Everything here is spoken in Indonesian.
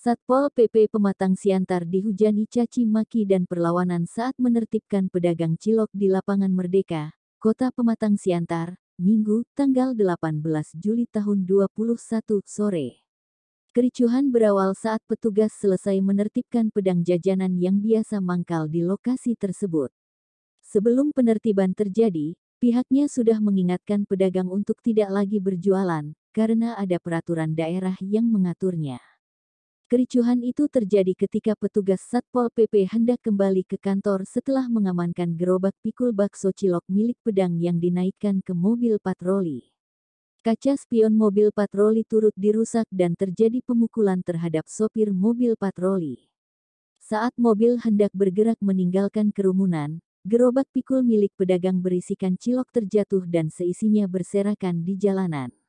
Satpol PP Pematang Siantar dihujani caci maki dan perlawanan saat menertibkan pedagang cilok di lapangan Merdeka, Kota Pematang Siantar, Minggu, tanggal 18 Juli tahun 21 sore. Kericuhan berawal saat petugas selesai menertibkan pedang jajanan yang biasa mangkal di lokasi tersebut. Sebelum penertiban terjadi, pihaknya sudah mengingatkan pedagang untuk tidak lagi berjualan, karena ada peraturan daerah yang mengaturnya. Kericuhan itu terjadi ketika petugas Satpol PP hendak kembali ke kantor setelah mengamankan gerobak pikul bakso cilok milik pedang yang dinaikkan ke mobil patroli. Kaca spion mobil patroli turut dirusak dan terjadi pemukulan terhadap sopir mobil patroli. Saat mobil hendak bergerak meninggalkan kerumunan, gerobak pikul milik pedagang berisikan cilok terjatuh dan seisinya berserakan di jalanan.